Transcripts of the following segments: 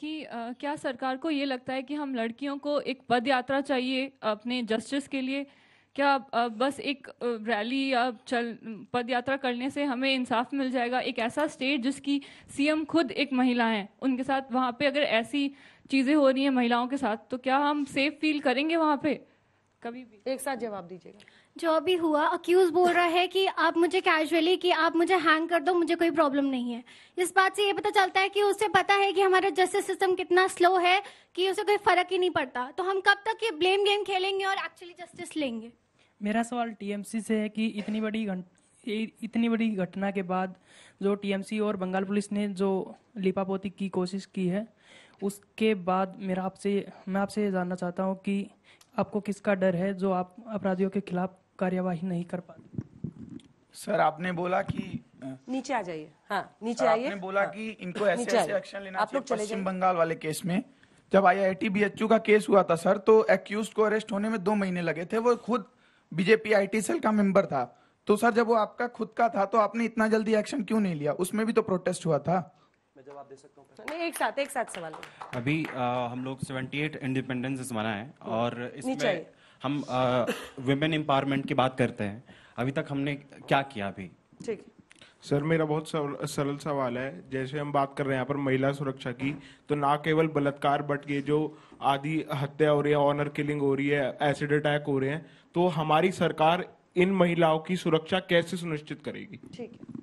कि आ, क्या सरकार को ये लगता है कि हम लड़कियों को एक पद यात्रा चाहिए अपने जस्टिस के लिए क्या आ, बस एक रैली या चल पद यात्रा करने से हमें इंसाफ मिल जाएगा एक ऐसा स्टेट जिसकी सीएम खुद एक महिला हैं उनके साथ वहाँ पे अगर ऐसी चीज़ें हो रही हैं महिलाओं के साथ तो क्या हम सेफ फील करेंगे वहाँ पे कभी भी एक साथ जवाब दीजिएगा जो भी हुआ अक्यूज बोल रहा है कि आप मुझे कैजुअली कि आप मुझे हैंग कर दो मुझे कोई प्रॉब्लम नहीं है इस बात से ये पता चलता है कि उसे पता है कि हमारा जस्टिस सिस्टम कितना स्लो है कि उसे कोई फर्क ही नहीं पड़ता तो हम कब तक ये ब्लेम गेम खेलेंगे और एक्चुअली जस्टिस लेंगे मेरा सवाल टीएमसी से है कि इतनी बड़ी इतनी बड़ी घटना के बाद जो टीएमसी और बंगाल पुलिस ने जो लिपापोती की कोशिश की है उसके बाद मेरा आपसे मैं आपसे जानना चाहता हूँ कि आपको किसका डर है जो आप अपराधियों के खिलाफ कार्यवाही नहीं कर पाते सर आपने बोला कि नीचे आ जाइए हाँ नीचे आइए आपने बोला हाँ, कि इनको ऐसे ऐसे एक्शन लेना चाहिए पश्चिम बंगाल वाले केस में जब I I T B H U का केस हुआ था सर तो एक्यूज को अरेस्ट होने में दो महीने लगे थे वो खुद बीजेपी आई टी सेल का मेंबर था तो सर जब वो आपका खुद का था तो आपने इतना जल्दी एक्शन क्यों नहीं लिया उसमें भी तो प्रोटेस्ट हुआ था मैं जवाब दे सकता हूँ नहीं एक साथ एक साथ सवाल अभी आ, हम लोग 78 इंडिपेंडेंस मना है और हाँ। इसमें हम वुमेन एम्पावरमेंट की बात करते हैं अभी तक हमने क्या किया अभी ठीक सर मेरा बहुत सरल सवाल है जैसे हम बात कर रहे हैं यहाँ पर महिला सुरक्षा की तो ना केवल बलात्कार बट ये जो आदि हत्या हो रही है ऑनर किलिंग हो रही है एसिड अटैक हो रहे हैं तो हमारी सरकार इन महिलाओं की सुरक्षा कैसे सुनिश्चित करेगी ठीक है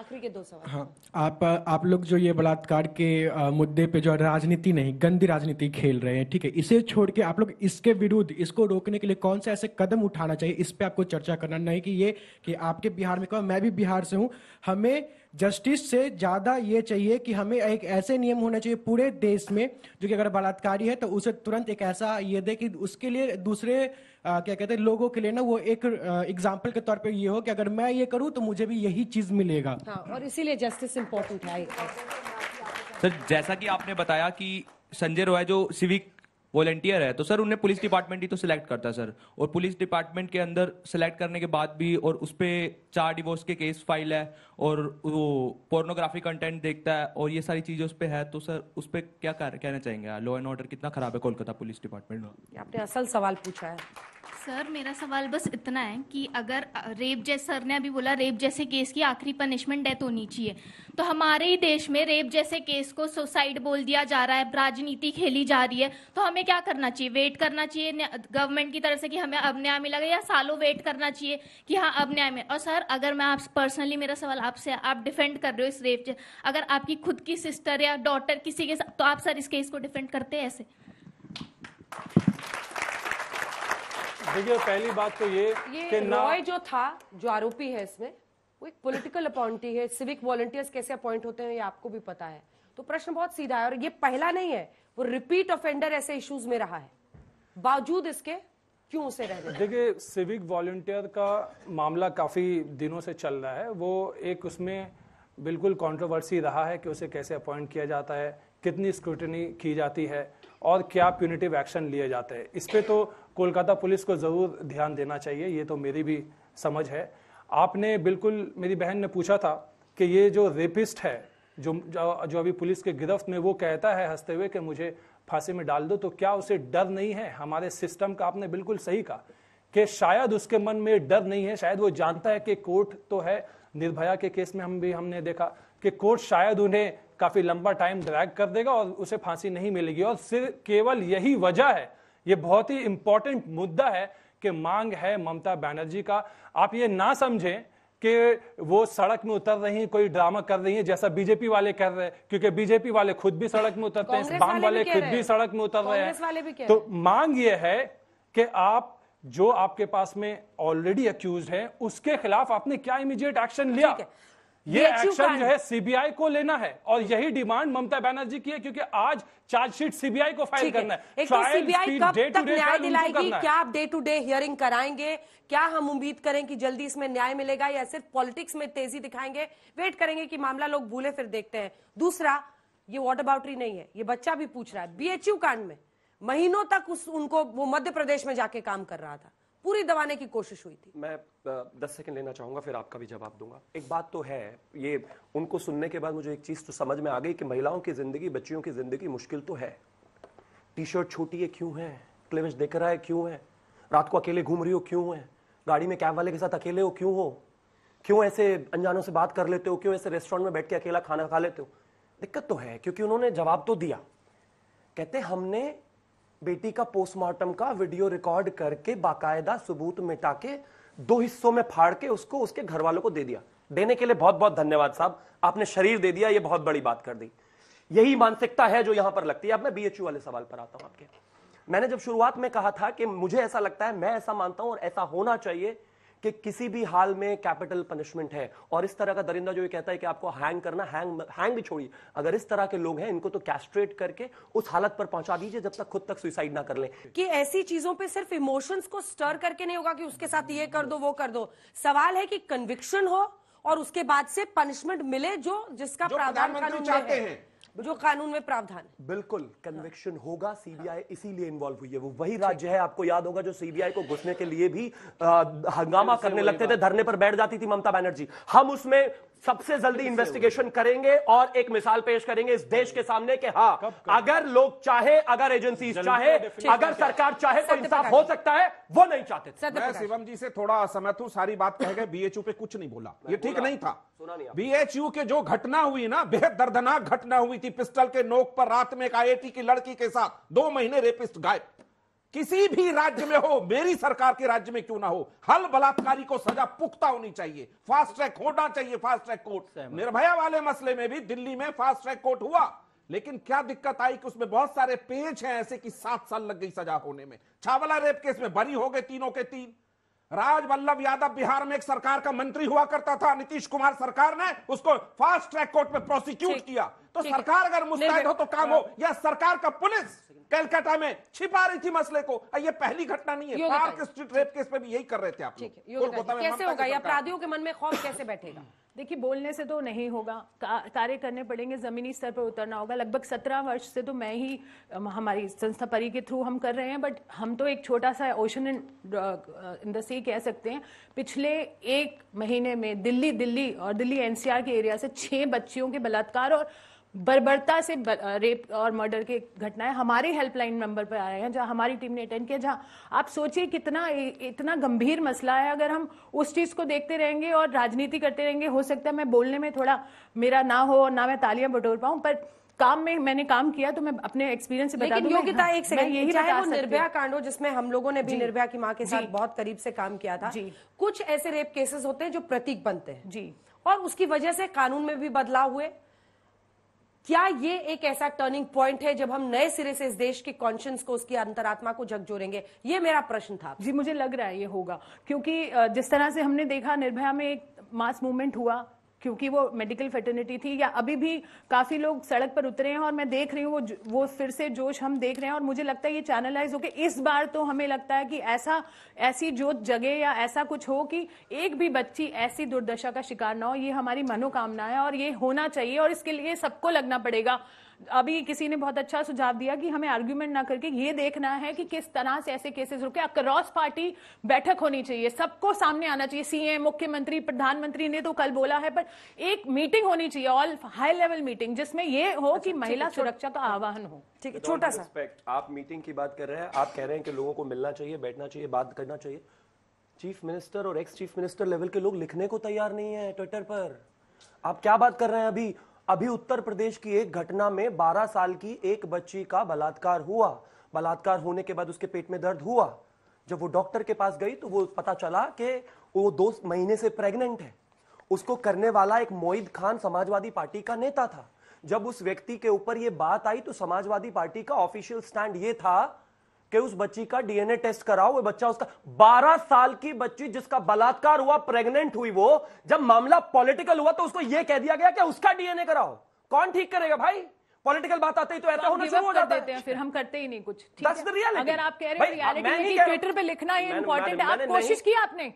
आखिरी के दो सवाल हाँ आप आप लोग जो ये बलात्कार के मुद्दे पे जो राजनीति नहीं गंदी राजनीति खेल रहे हैं ठीक है इसे छोड़ के आप लोग इसके विरुद्ध इसको रोकने के लिए कौन से ऐसे कदम उठाना चाहिए इस पे आपको चर्चा करना नहीं कि ये कि आपके बिहार में कहो मैं भी बिहार से हूँ हमें जस्टिस से ज़्यादा ये चाहिए कि हमें एक ऐसे नियम होना चाहिए पूरे देश में जो कि अगर बलात्कारी है तो उसे तुरंत एक ऐसा ये दे कि उसके लिए दूसरे आ, क्या कहते हैं लोगों के लिए ना वो एक एग्जाम्पल के तौर पे ये हो कि अगर मैं ये करूँ तो मुझे भी यही चीज़ मिलेगा हाँ, और इसीलिए जस्टिस इम्पोर्टेंट है सर जैसा कि आपने बताया कि संजय रॉय जो सिविक वॉलेंटियर है तो सर उन्हें पुलिस डिपार्टमेंट ही तो सिलेक्ट करता है सर और पुलिस डिपार्टमेंट के अंदर सिलेक्ट करने के बाद भी और उस पर चार डिवोर्स के केस फाइल है और वो पोर्नोग्राफी कंटेंट देखता है और ये सारी चीज़ें उस पर है तो सर उस पर क्या कहना चाहेंगे लॉ एंड ऑर्डर कितना खराब है कोलकाता पुलिस डिपार्टमेंट में आपने असल सवाल पूछा है सर मेरा सवाल बस इतना है कि अगर रेप जैसे सर ने अभी बोला रेप जैसे केस की आखिरी पनिशमेंट डेथ होनी चाहिए तो हमारे ही देश में रेप जैसे केस को सुसाइड बोल दिया जा रहा है राजनीति खेली जा रही है तो हमें क्या करना चाहिए वेट करना चाहिए गवर्नमेंट की तरफ से कि हमें अब न्याय मिला या सालों वेट करना चाहिए कि हाँ अब न्याय मिले और सर अगर मैं आप पर्सनली मेरा सवाल आपसे आप डिफेंड कर रहे हो इस रेप अगर आपकी खुद की सिस्टर या डॉटर किसी के साथ तो आप सर इस केस को डिफेंड करते हैं ऐसे देखिए पहली बात तो ये ये रॉय जो था जो आरोपी है इसमें वो एक पॉलिटिकल अपॉइंटी है सिविक वॉलंटियर्स कैसे अपॉइंट होते हैं ये आपको भी पता है तो प्रश्न बहुत सीधा है और ये पहला नहीं है वो रिपीट ऑफेंडर ऐसे इश्यूज में रहा है बावजूद इसके क्यों उसे रह देखिए सिविक वॉलंटियर का मामला काफी दिनों से चल रहा है वो एक उसमें बिल्कुल कंट्रोवर्सी रहा है कि उसे कैसे अपॉइंट किया जाता है कितनी स्क्रूटनी की जाती है और क्या प्यूनिटिव एक्शन लिए जाते हैं इस पर तो कोलकाता पुलिस को ज़रूर ध्यान देना चाहिए ये तो मेरी भी समझ है आपने बिल्कुल मेरी बहन ने पूछा था कि ये जो रेपिस्ट है जो जो अभी पुलिस के गिरफ्त में वो कहता है हंसते हुए कि मुझे फांसी में डाल दो तो क्या उसे डर नहीं है हमारे सिस्टम का आपने बिल्कुल सही कहा कि शायद उसके मन में डर नहीं है शायद वो जानता है कि कोर्ट तो है निर्भया के केस में हम भी हमने देखा कि कोर्ट शायद उन्हें काफी लंबा टाइम ड्रैग कर देगा और उसे फांसी नहीं मिलेगी और सिर्फ केवल यही वजह है ये बहुत ही इंपॉर्टेंट मुद्दा है कि मांग है ममता बनर्जी का आप ये ना समझें कि वो सड़क में उतर रही हैं कोई ड्रामा कर रही हैं जैसा बीजेपी वाले कर रहे हैं क्योंकि बीजेपी वाले खुद भी सड़क में उतरते हैं बाम वाले खुद भी सड़क में उतर रहे हैं तो मांग ये है कि आप जो आपके पास में ऑलरेडी अक्यूज है उसके खिलाफ आपने क्या इमीडिएट एक्शन लिया ये एक्शन जो है सीबीआई को लेना है और यही डिमांड ममता बनर्जी की है क्योंकि आज चार्जशीट सीबीआई को फाइल करना है तो सीबीआई कब तक न्याय दिलाएगी क्या आप डे टू डे हियरिंग कराएंगे क्या हम उम्मीद करें कि जल्दी इसमें न्याय मिलेगा या सिर्फ पॉलिटिक्स में तेजी दिखाएंगे वेट करेंगे कि मामला लोग भूले फिर देखते हैं दूसरा ये वॉट नहीं है ये बच्चा भी पूछ रहा है बीएचयू कांड में महीनों तक उस उनको वो मध्य प्रदेश में जाके काम कर रहा था पूरी दबाने की कोशिश हुई थी मैं दस सेकंड लेना चाहूंगा फिर आपका भी जवाब दूंगा एक बात तो है ये उनको सुनने के बाद मुझे एक चीज तो समझ में आ गई कि महिलाओं की जिंदगी बच्चियों की जिंदगी मुश्किल तो है टी शर्ट छोटी है क्यों है क्लेवेज देख रहा है क्यों है रात को अकेले घूम रही हो क्यों है गाड़ी में कैब वाले के साथ अकेले हो क्यों हो क्यों ऐसे अनजानों से बात कर लेते हो क्यों ऐसे रेस्टोरेंट में बैठ के अकेला खाना खा लेते हो दिक्कत तो है क्योंकि उन्होंने जवाब तो दिया कहते हमने बेटी का पोस्टमार्टम का वीडियो रिकॉर्ड करके बाकायदा सबूत मिटा के दो हिस्सों में फाड़ के उसको उसके घर वालों को दे दिया देने के लिए बहुत बहुत धन्यवाद साहब आपने शरीर दे दिया ये बहुत बड़ी बात कर दी यही मानसिकता है जो यहां पर लगती है अब मैं बीएचयू वाले सवाल पर आता हूं आपके मैंने जब शुरुआत में कहा था कि मुझे ऐसा लगता है मैं ऐसा मानता हूं और ऐसा होना चाहिए कि किसी भी हाल में कैपिटल पनिशमेंट है और इस तरह का दरिंदा जो ये कहता है कि आपको हैंग करना हैंग हैंग भी छोड़िए अगर इस तरह के लोग हैं इनको तो कैस्ट्रेट करके उस हालत पर पहुंचा दीजिए जब तक खुद तक सुसाइड ना कर ले कि ऐसी चीजों पर सिर्फ इमोशंस को स्टर करके नहीं होगा कि उसके साथ ये कर दो वो कर दो सवाल है कि कन्विक्शन हो और उसके बाद से पनिशमेंट मिले जो जिसका प्रावधान चाहते हैं जो कानून में प्रावधान है बिल्कुल कन्विक्शन हाँ। होगा सीबीआई हाँ। इसीलिए इन्वॉल्व हुई है वो वही राज्य है आपको याद होगा जो सीबीआई को घुसने के लिए भी हंगामा करने लगते थे धरने पर बैठ जाती थी ममता बनर्जी हम उसमें सबसे जल्दी इन्वेस्टिगेशन करेंगे और एक मिसाल पेश करेंगे इस देश के सामने कि हाँ अगर लोग चाहे अगर एजेंसी चाहे अगर सरकार चाहे तो इंसाफ हो सकता है वो नहीं चाहते मैं शिवम जी से थोड़ा असमत हूँ सारी बात कह गए बीएचयू पे कुछ नहीं बोला ये ठीक नहीं था बीएचयू के जो घटना हुई ना बेहद दर्दनाक घटना हुई थी पिस्टल के नोक पर रात में एक आई की लड़की के साथ दो महीने रेपिस्ट गायब किसी भी राज्य में हो मेरी सरकार के राज्य में क्यों ना हो हल बलात्कारी को सजा पुख्ता होनी चाहिए फास्ट ट्रैक होना चाहिए फास्ट ट्रैक कोर्ट निर्भया वाले मसले में भी दिल्ली में फास्ट ट्रैक कोर्ट हुआ लेकिन क्या दिक्कत आई कि उसमें बहुत सारे पेज हैं ऐसे कि सात साल लग गई सजा होने में छावला रेप केस में बरी हो गए तीनों के तीन राज वल्लभ यादव बिहार में एक सरकार का मंत्री हुआ करता था नीतीश कुमार सरकार ने उसको फास्ट ट्रैक कोर्ट में प्रोसिक्यूट किया तो सरकार अगर मुस्तैद हो तो काम हाँ। हो या सरकार का पुलिस कलकत्ता में छिपा रही थी मसले को ये पहली घटना नहीं है पार्क स्ट्रीट रेप केस में भी यही कर रहे थे आप कोलकाता में कैसे होगा अपराधियों के मन में खौफ कैसे बैठेगा देखिए बोलने से तो नहीं होगा कार्य करने पड़ेंगे ज़मीनी स्तर पर उतरना होगा लगभग सत्रह वर्ष से तो मैं ही हमारी संस्था परी के थ्रू हम कर रहे हैं बट हम तो एक छोटा सा ओशन इन द सी कह सकते हैं पिछले एक महीने में दिल्ली दिल्ली और दिल्ली एनसीआर के एरिया से छह बच्चियों के बलात्कार और बर्बरता से बर, रेप और मर्डर के घटनाएं हमारे हेल्पलाइन नंबर पर आ रहे हैं जहां हमारी टीम ने अटेंड किया जहां आप सोचिए कितना इतना गंभीर मसला है अगर हम उस चीज़ को देखते रहेंगे और राजनीति करते रहेंगे हो सकता है मैं बोलने में थोड़ा मेरा ना हो ना मैं तालियां बटोर पाऊँ पर काम में मैंने काम किया तो मैं अपने एक्सपीरियंस से बता योग्यता हाँ, एक सेकंड यही चाहे वो निर्भया कांड हो जिसमें हम लोगों ने भी निर्भया की माँ के साथ बहुत करीब से काम किया था कुछ ऐसे रेप केसेस होते हैं जो प्रतीक बनते हैं जी और उसकी वजह से कानून में भी बदलाव हुए क्या ये एक ऐसा टर्निंग पॉइंट है जब हम नए सिरे से इस देश के कॉन्शियस को उसकी अंतरात्मा को झकझोरेंगे ये मेरा प्रश्न था जी मुझे लग रहा है ये होगा क्योंकि जिस तरह से हमने देखा निर्भया में एक मास मूवमेंट हुआ क्योंकि वो मेडिकल फेटर्निटी थी या अभी भी काफी लोग सड़क पर उतरे हैं और मैं देख रही हूँ वो वो फिर से जोश हम देख रहे हैं और मुझे लगता है ये चैनलाइज होके इस बार तो हमें लगता है कि ऐसा ऐसी जोत जगह या ऐसा कुछ हो कि एक भी बच्ची ऐसी दुर्दशा का शिकार ना हो ये हमारी मनोकामना है और ये होना चाहिए और इसके लिए सबको लगना पड़ेगा अभी किसी ने बहुत अच्छा सुझाव दिया कि हमें आर्ग्यूमेंट ना करके ये देखना है कि किस तरह से ऐसे केसेस रुके अक्रॉस पार्टी बैठक होनी चाहिए सबको सामने आना चाहिए सीएम मुख्यमंत्री प्रधानमंत्री ने तो कल बोला है पर एक मीटिंग होनी चाहिए ऑल हाई लेवल मीटिंग जिसमें ये हो अच्छा, कि महिला सुरक्षा का आह्वान हो ठीक है छोटा सा आप मीटिंग की बात कर रहे हैं आप कह रहे हैं कि लोगों को मिलना चाहिए बैठना चाहिए बात करना चाहिए चीफ मिनिस्टर और एक्स चीफ मिनिस्टर लेवल के लोग लिखने को तैयार नहीं है ट्विटर पर आप क्या बात कर रहे हैं अभी अभी उत्तर प्रदेश की एक घटना में 12 साल की एक बच्ची का बलात्कार हुआ बलात्कार होने के बाद उसके पेट में दर्द हुआ जब वो डॉक्टर के पास गई तो वो पता चला कि वो दो महीने से प्रेग्नेंट है उसको करने वाला एक मोहिद खान समाजवादी पार्टी का नेता था जब उस व्यक्ति के ऊपर ये बात आई तो समाजवादी पार्टी का ऑफिशियल स्टैंड ये था कि उस बच्ची का डीएनए टेस्ट कराओ वो बच्चा उसका बारह साल की बच्ची जिसका बलात्कार हुआ प्रेग्नेंट हुई वो जब मामला पॉलिटिकल हुआ तो उसको यह कह दिया गया कि उसका डीएनए कराओ कौन ठीक करेगा भाई पॉलिटिकल बात आते ही तो, तो ऐसा होना शुरू हो जाता है फिर हम करते ही नहीं कुछ अगर आप कह रहे हो रियलिटी ट्विटर पे लिखना ही इम्पोर्टेंट है आप कोशिश की आपने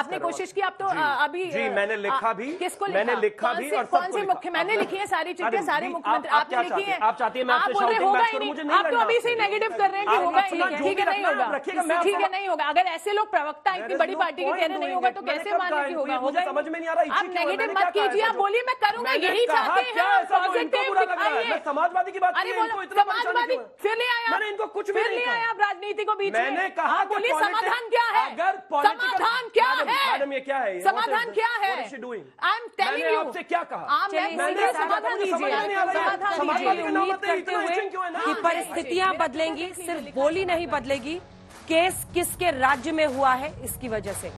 आपने कोशिश की आप तो अभी मैंने लिखा भी किसको मैंने लिखा भी और कौन से मुख्य मैंने लिखी है सारी चीजें सारे मुख्यमंत्री आपने लिखी है आप चाहती है आप आपसे शाउटिंग मैच नहीं आप तो अभी से नेगेटिव कर रहे हैं कि होगा ही नहीं ठीक है नहीं होगा ठीक है नहीं होगा अगर ऐसे लोग प्रवक्ता इतनी बड़ी पार्टी के कहने नहीं होगा तो कैसे मान लीजिए होगा मुझे समझ में नहीं आ रहा आप नेगेटिव मत कीजिए आप बोलिए मैं करूंगा यही चाहते हैं समाजवादी की बात अरे बोलो समाजवादी फिर ले आया मैंने इनको कुछ भी नहीं आया आप राजनीति को बीच मैंने कहा बोलिए समाधान क्या है अगर समाधान क्या है ये क्या है समाधान क्या है आई एम टेलिंग आपसे क्या कहा समाधान दीजिए बदलेंगी सिर्फ बोली नहीं बदलेगी केस किसके राज्य में हुआ है इसकी वजह से